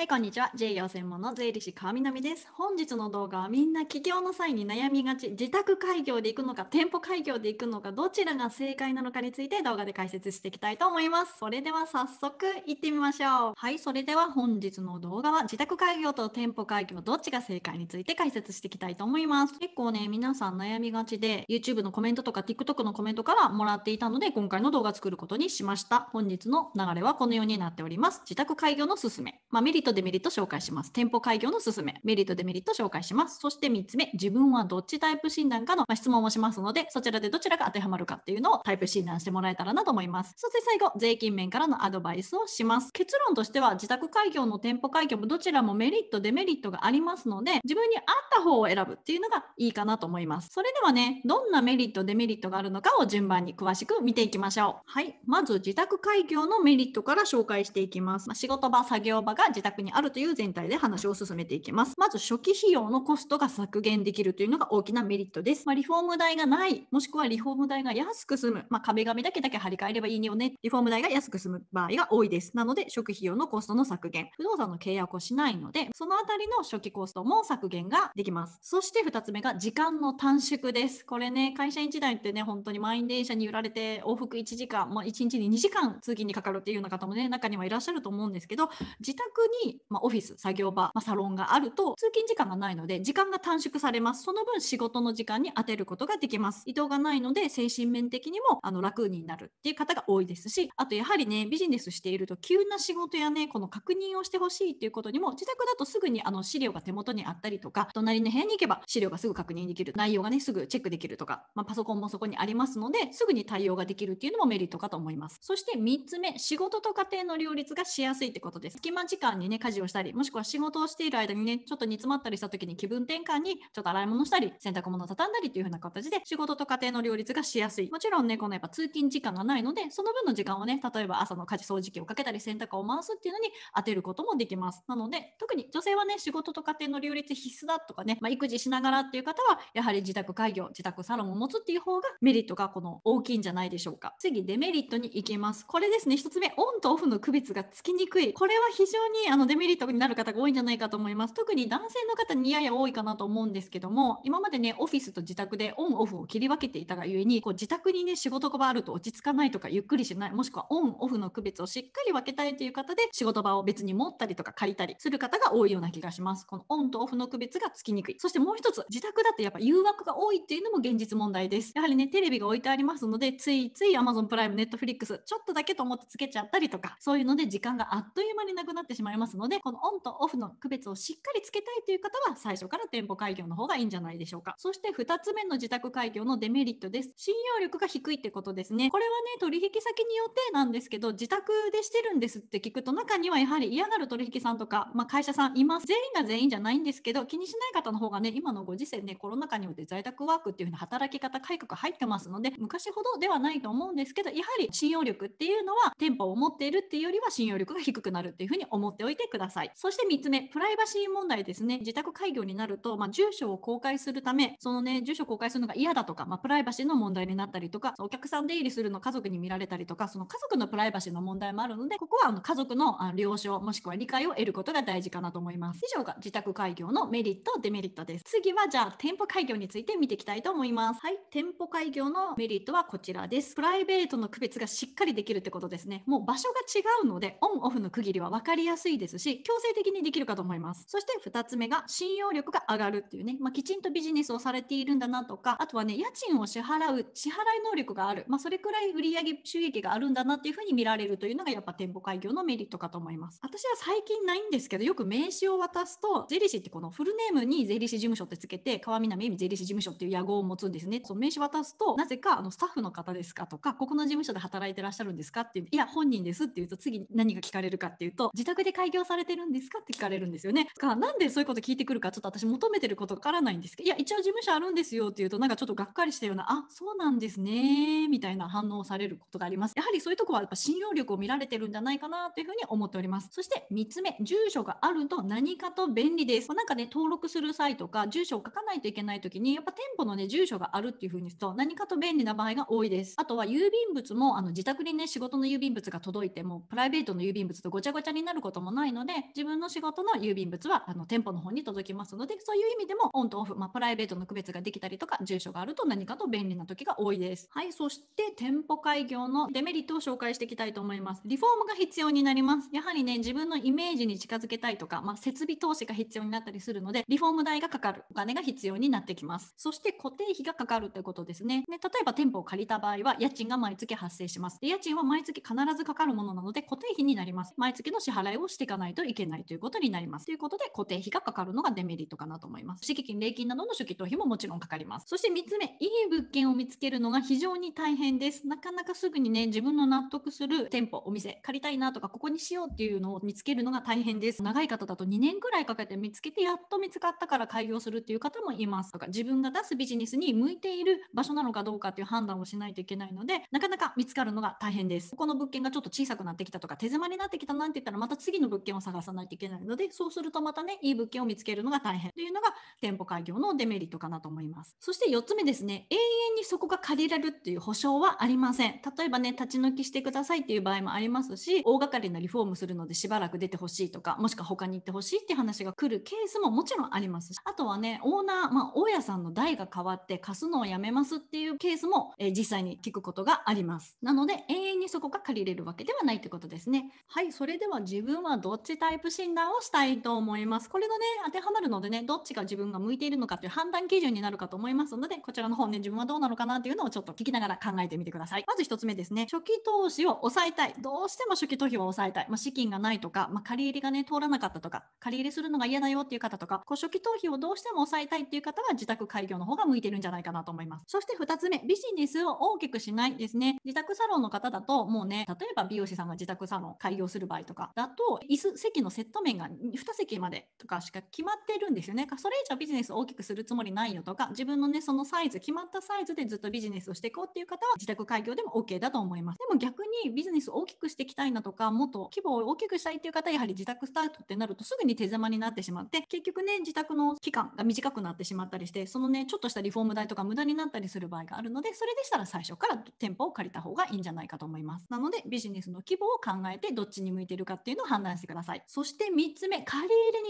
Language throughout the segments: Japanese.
はい、こんにちは。J 養専門の税理士川南です。本日の動画はみんな起業の際に悩みがち、自宅開業で行くのか、店舗開業で行くのか、どちらが正解なのかについて動画で解説していきたいと思います。それでは早速行ってみましょう。はい、それでは本日の動画は自宅開業と店舗開業どっちが正解について解説していきたいと思います。結構ね、皆さん悩みがちで、YouTube のコメントとか TikTok のコメントからもらっていたので、今回の動画作ることにしました。本日の流れはこのようになっております。自宅開業のすすめ。まあ、メリットトデメリット紹介します店舗開業のすすめメリットデメリット紹介しますそして3つ目自分はどっちタイプ診断かの、ま質問もしますのでそちらでどちらが当てはまるかっていうのをタイプ診断してもらえたらなと思いますそして最後税金面からのアドバイスをします結論としては自宅開業の店舗開業もどちらもメリットデメリットがありますので自分に合った方を選ぶっていうのがいいかなと思いますそれではねどんなメリットデメリットがあるのかを順番に詳しく見ていきましょうはいまず自宅開業のメリットから紹介していきます、まあ、仕事場作業場が自宅にあるという全体で話を進めていきます。まず初期費用のコストが削減できるというのが大きなメリットです。まあ、リフォーム代がない、もしくはリフォーム代が安く済む、まあ、壁紙だけだけ張り替えればいいよね、リフォーム代が安く済む場合が多いです。なので、初期費用のコストの削減、不動産の契約をしないので、そのあたりの初期コストも削減ができます。そして2つ目が時間の短縮です。これね、会社員時代ってね、本当に満員電車に揺られて往復1時間、まあ、1日に2時間通勤にかかるっていうような方もね、中にはいらっしゃると思うんですけど、自宅にまあ、オフィス作業場、まあ、サロンがあると通勤時間がないので時間が短縮されますその分仕事の時間に当てることができます移動がないので精神面的にもあの楽になるっていう方が多いですしあとやはりねビジネスしていると急な仕事やねこの確認をしてほしいっていうことにも自宅だとすぐにあの資料が手元にあったりとか隣の部屋に行けば資料がすぐ確認できる内容がねすぐチェックできるとか、まあ、パソコンもそこにありますのですぐに対応ができるっていうのもメリットかと思いますそして3つ目仕事と家庭の両立がしやすいってことです隙間時間にね家事をしたり、もしくは仕事をしている間にね、ちょっと煮詰まったりした時に気分転換に、ちょっと洗い物したり、洗濯物を畳んだりという風な形で、仕事と家庭の両立がしやすい。もちろんね、このやっぱ通勤時間がないので、その分の時間をね、例えば朝の家事掃除機をかけたり、洗濯を回すっていうのに当てることもできます。なので、特に女性はね、仕事と家庭の両立必須だとかね、まあ、育児しながらっていう方は、やはり自宅開業、自宅サロンを持つっていう方がメリットがこの大きいんじゃないでしょうか。次、デメリットに行きます。これですね、1つ目、オンとオフの区別がつきにくい。これは非常にあのデメリットになる方が多いんじゃないかと思います。特に男性の方にやや多いかなと思うんですけども、今までね、オフィスと自宅でオンオフを切り分けていたがゆえに、こう自宅にね、仕事があると落ち着かないとか、ゆっくりしない、もしくはオンオフの区別をしっかり分けたいという方で、仕事場を別に持ったりとか借りたりする方が多いような気がします。このオンとオフの区別がつきにくい。そしてもう一つ、自宅だとやっぱ誘惑が多いっていうのも現実問題です。やはりね、テレビが置いてありますので、ついつい Amazon プライム、Netflix、ちょっとだけと思ってつけちゃったりとか、そういうので時間があっという間になくなってしまいます。ますのでこのオンとオフの区別をしっかりつけたいという方は最初から店舗開業の方がいいんじゃないでしょうかそして2つ目の自宅開業のデメリットです信用力が低いってことですねこれはね取引先によってなんですけど自宅でしてるんですって聞くと中にはやはり嫌がる取引さんとか、まあ、会社さんいます全員が全員じゃないんですけど気にしない方の方がね今のご時世ねコロナ禍において在宅ワークっていう風な働き方改革入ってますので昔ほどではないと思うんですけどやはり信用力っていうのは店舗を持っているっていうよりは信用力が低くなるっていう風に思っておいててください。そして3つ目、プライバシー問題ですね。自宅開業になると、まあ、住所を公開するため、そのね、住所公開するのが嫌だとか、まあ、プライバシーの問題になったりとか、お客さん出入りするの家族に見られたりとか、その家族のプライバシーの問題もあるので、ここはあの家族の了承、もしくは理解を得ることが大事かなと思います。以上が自宅開業のメリット、デメリットです。次はじゃあ、店舗開業について見ていきたいと思います。はい、店舗開業のメリットはこちらです。プライベートの区別がしっかりできるってことですね。もう場所が違うので、オンオフの区切りは分かりやすいですですし、強制的にできるかと思います。そして2つ目が信用力が上がるっていうね、まあ、きちんとビジネスをされているんだなとか、あとはね、家賃を支払う、支払い能力がある、まあ、それくらい売上収益があるんだなっていうふうに見られるというのがやっぱ店舗開業のメリットかと思います。私は最近ないんですけど、よく名刺を渡すと、税理士ってこのフルネームに税理士事務所ってつけて、川南恵美税理士事務所っていう野号を持つんですね。その名刺渡すと、なぜかあのスタッフの方ですかとか、ここの事務所で働いてらっしゃるんですかっていう、いや、本人ですっていうと、次何が聞かれるかっていうと、自宅で開業されてるんですかって聞かれるんですよね。かなんでそういうこと聞いてくるかちょっと私求めてることわからないんですけどいや一応事務所あるんですよっていうとなんかちょっとがっかりしたようなあそうなんですねみたいな反応をされることがあります。やはりそういうとこはやっぱ信用力を見られてるんじゃないかなというふうに思っております。そして3つ目住所があると何かと便利です。なんかね登録する際とか住所を書かないといけない時にやっぱ店舗のね住所があるっていうふうにすると何かと便利な場合が多いです。あとは郵便物もあの自宅にね仕事の郵便物が届いてもプライベートの郵便物とごちゃごちゃになることもないいので自分の仕事の郵便物はあの店舗の方に届きますのでそういう意味でもオンとオフ、まあ、プライベートの区別ができたりとか住所があると何かと便利な時が多いです。はい、そして店舗開業のデメリットを紹介していきたいと思います。リフォームが必要になります。やはりね自分のイメージに近づけたいとか、まあ、設備投資が必要になったりするのでリフォーム代がかかるお金が必要になってきます。そして固定費がかかるってことですね。ね例えば店舗を借りた場合は家賃が毎月発生します。で家賃は毎月必ずかかるものなので固定費になります。毎月の支払いをしていかないといけないということになります。ということで、固定費がかかるのがデメリットかなと思います。敷金、礼金などの初期投費ももちろんかかります。そして3つ目、いい物件を見つけるのが非常に大変です。なかなかすぐにね、自分の納得する店舗、お店、借りたいなとか、ここにしようっていうのを見つけるのが大変です。長い方だと2年くらいかけて見つけて、やっと見つかったから開業するっていう方もいます。とか、自分が出すビジネスに向いている場所なのかどうかっていう判断をしないといけないので、なかなか見つかるのが大変です。ここの物件がちょっと小さくなってきたとか、手詰まりになってきたなんて言ったら、また次の物件件を探さないといけないので、そうするとまたね、いい物件を見つけるのが大変というのが店舗開業のデメリットかなと思います。そして4つ目ですね、永遠にそこが借りられるっていう保証はありません。例えばね、立ち退きしてくださいっていう場合もありますし、大掛かりなリフォームするのでしばらく出てほしいとか、もしくは他に行ってほしいって話が来るケースももちろんありますし、あとはね、オーナー、まあ、大家さんの代が変わって貸すのをやめますっていうケースも、えー、実際に聞くことがあります。なので、永遠にそこが借りれるわけではないってことですね。はい、それでは自分はどっっちタイプ診断をしたいと思います。これがね、当てはまるのでね、どっちが自分が向いているのかという判断基準になるかと思いますので、こちらの本ね、自分はどうなのかなというのをちょっと聞きながら考えてみてください。まず1つ目ですね、初期投資を抑えたい。どうしても初期投資を抑えたい。まあ、資金がないとか、まあ、借り入れがね、通らなかったとか、借り入れするのが嫌だよっていう方とか、こう初期投資をどうしても抑えたいっていう方は自宅開業の方が向いてるんじゃないかなと思います。そして2つ目、ビジネスを大きくしないですね。自宅サロンの方だと、もうね、例えば美容師さんが自宅サロン開業する場合とかだと、子席のセット面が2席までとかしか決まってるんですよね。それ以上ビジネスを大きくするつもりないよとか、自分のね、そのサイズ、決まったサイズでずっとビジネスをしていこうっていう方は、自宅開業でも OK だと思います。でも逆にビジネスを大きくしていきたいなとか、もっと規模を大きくしたいっていう方は、やはり自宅スタートってなるとすぐに手狭になってしまって、結局ね、自宅の期間が短くなってしまったりして、そのね、ちょっとしたリフォーム代とか無駄になったりする場合があるので、それでしたら最初から店舗を借りた方がいいんじゃないかと思います。なので、ビジネスの規模を考えて、どっちに向いてるかっていうのを判断してください。そして3つ目、借り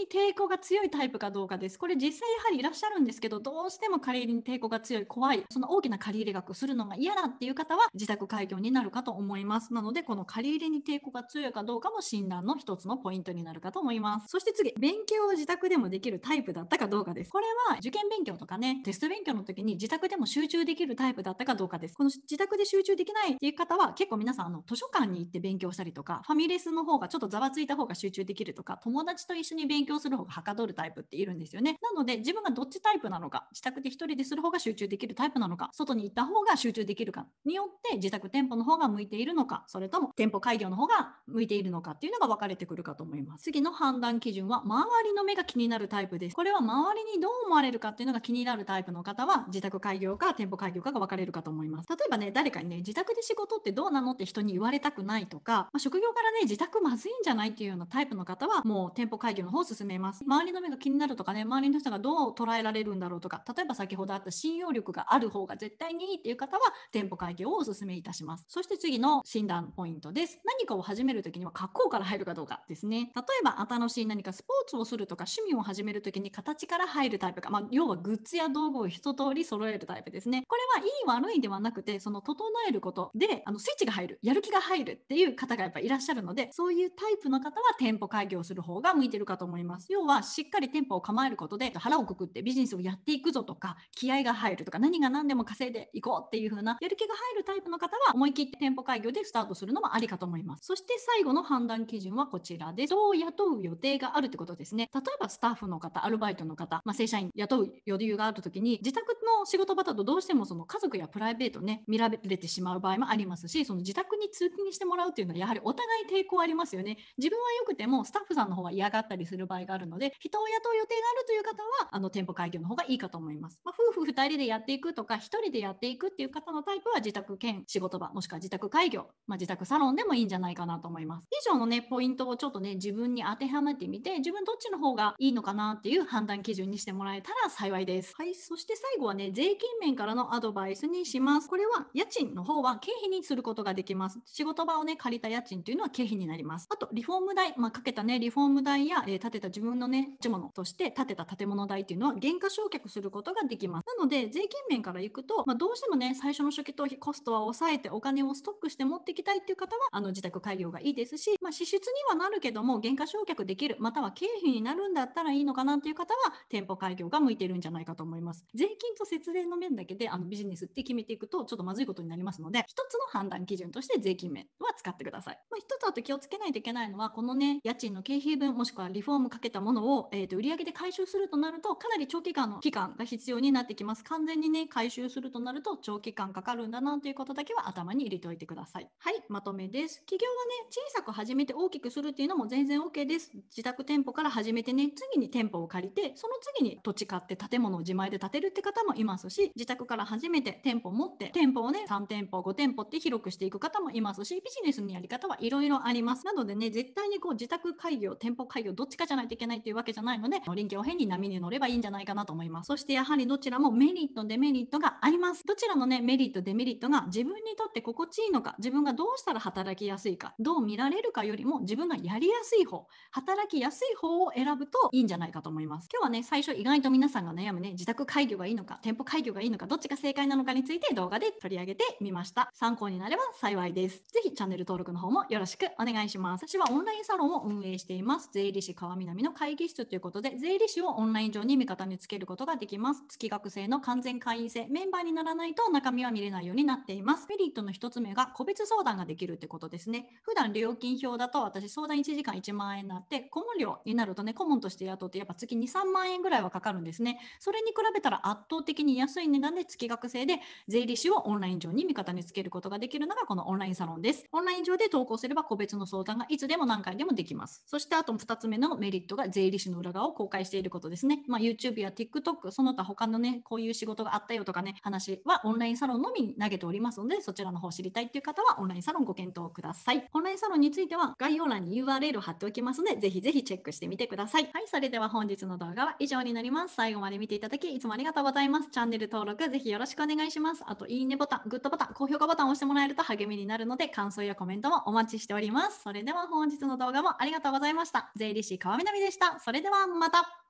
入れに抵抗が強いタイプかどうかです。これ実際やはりいらっしゃるんですけど、どうしても借り入れに抵抗が強い、怖い、その大きな借り入れ額するのが嫌だっていう方は自宅開業になるかと思います。なので、この借り入れに抵抗が強いかどうかも診断の一つのポイントになるかと思います。そして次、勉強を自宅でもできるタイプだったかどうかです。これは受験勉強とかね、テスト勉強の時に自宅でも集中できるタイプだったかどうかです。この自宅で集中できないっていう方は結構皆さんあの図書館に行って勉強したりとか、ファミレスの方がちょっとざわついた方がが集中できるとか友達と一緒に勉強する方がはかどるタイプっているんですよねなので自分がどっちタイプなのか自宅で1人でする方が集中できるタイプなのか外に行った方が集中できるかによって自宅店舗の方が向いているのかそれとも店舗開業の方が向いているのかっていうのが分かれてくるかと思います次の判断基準は周りの目が気になるタイプですこれは周りにどう思われるかっていうのが気になるタイプの方は自宅開業か店舗開業かが分かれるかと思います例えばね誰かにね自宅で仕事ってどうなのって人に言われたくないとか、まあ、職業からね自宅まずいんじゃないっていうよなタイプの方はもう店舗開業の方を進めます周りの目が気になるとかね周りの人がどう捉えられるんだろうとか例えば先ほどあった信用力がある方が絶対にいいっていう方は店舗開業をお勧めいたしますそして次の診断ポイントです何かを始める時には格好から入るかどうかですね例えば新しい何かスポーツをするとか趣味を始める時に形から入るタイプか、まあ、要はグッズや道具を一通り揃えるタイプですねこれはいい悪いではなくてその整えることであのスイッチが入るやる気が入るっていう方がやっぱいらっしゃるのでそういうタイプの方は店舗開業する方が向いてるかと思います。要はしっかり店舗を構えることで腹をくくってビジネスをやっていくぞとか気合が入るとか何が何でも稼いでいこうっていう風なやる気が入るタイプの方は思い切って店舗開業でスタートするのもありかと思います。そして最後の判断基準はこちらです。人を雇う予定があるってことですね。例えばスタッフの方、アルバイトの方、まあ、正社員雇う余裕がある時に自宅の仕事場だとどうしてもその家族やプライベートね見られてしまう場合もありますしその自宅に通勤してもらうっていうのはやはりお互い抵抗ありますよね。自分はよくてもスタッフさんの方が嫌がったりする場合があるので人を雇う予定があるという方はあの店舗開業の方がいいかと思います、まあ、夫婦2人でやっていくとか1人でやっていくっていう方のタイプは自宅兼仕事場もしくは自宅開業、まあ、自宅サロンでもいいんじゃないかなと思います以上のねポイントをちょっとね自分に当てはめてみて自分どっちの方がいいのかなっていう判断基準にしてもらえたら幸いですはいそして最後はね税金面からのアドバイスにしますこれは家賃の方は経費にすることができます仕事場をね借りた家賃というのは経費になりますあとリフォーム代まあ、かけた、ね、リフォーム代や、えー、建てた自分の、ね、持ち物として建てた建物代というのは減価償却することができます。なので税金面からいくと、まあ、どうしても、ね、最初の初期投資コストは抑えてお金をストックして持ってきたいという方はあの自宅開業がいいですし、まあ、支出にはなるけども減価償却できるまたは経費になるんだったらいいのかなという方は店舗開業が向いてるんじゃないかと思います。税金と節税の面だけであのビジネスって決めていくとちょっとまずいことになりますので1つの判断基準として税金面は使ってください。まあ、つあと気をつけないといけないのはこの、ねね、家賃の経費分、もしくはリフォームかけたものを、えーと、売上で回収するとなると、かなり長期間の期間が必要になってきます。完全にね、回収するとなると、長期間かかるんだなということだけは頭に入れておいてください。はい、まとめです。企業はね、小さく始めて大きくするっていうのも全然 OK です。自宅店舗から始めてね、次に店舗を借りて、その次に土地買って建物を自前で建てるって方もいますし、自宅から始めて店舗を持って、店舗をね、3店舗、5店舗って広くしていく方もいますし、ビジネスのやり方はいろいろあります。なのでね、絶対にこう自宅開業、店舗開業、どっちかじゃないといけないというわけじゃないので、臨機応変に波に乗ればいいんじゃないかなと思います。そしてやはりどちらもメリット、デメリットがあります。どちらのね、メリット、デメリットが自分にとって心地いいのか、自分がどうしたら働きやすいか、どう見られるかよりも自分がやりやすい方、働きやすい方を選ぶといいんじゃないかと思います。今日はね、最初意外と皆さんが悩むね、自宅開業がいいのか、店舗開業がいいのか、どっちが正解なのかについて動画で取り上げてみました。参考になれば幸いです。ぜひチャンネル登録の方もよろしくお願いします。私はオンラインサロンを運営しています。税理士川南の会議室ということで、税理士をオンライン上に味方につけることができます。月額制の完全会員制、メンバーにならないと中身は見れないようになっています。メリットの1つ目が個別相談ができるってことですね。普段料金表だと私相談1時間1万円になって、顧問料になるとね、顧問として雇ってやっぱ月2、3万円ぐらいはかかるんですね。それに比べたら圧倒的に安い値段で月額制で税理士をオンライン上に味方につけることができるのがこのオンラインサロンです。オンライン上で投稿すれば個別の相談がいつでも何回でもできます。そしてあと2つ目のメリットが税理士の裏側を公開していることですね。まあ、YouTube や TikTok、その他他のね、こういう仕事があったよとかね、話はオンラインサロンのみに投げておりますので、そちらの方を知りたいっていう方はオンラインサロンご検討ください。オンラインサロンについては概要欄に URL を貼っておきますので、ぜひぜひチェックしてみてください。はい、それでは本日の動画は以上になります。最後まで見ていただき、いつもありがとうございます。チャンネル登録ぜひよろしくお願いします。あと、いいねボタン、グッドボタン、高評価ボタンを押してもらえると励みになるので、感想やコメントもお待ちしております。それでは本日の動画動画もありがとうございました。税理士川南でした。それではまた。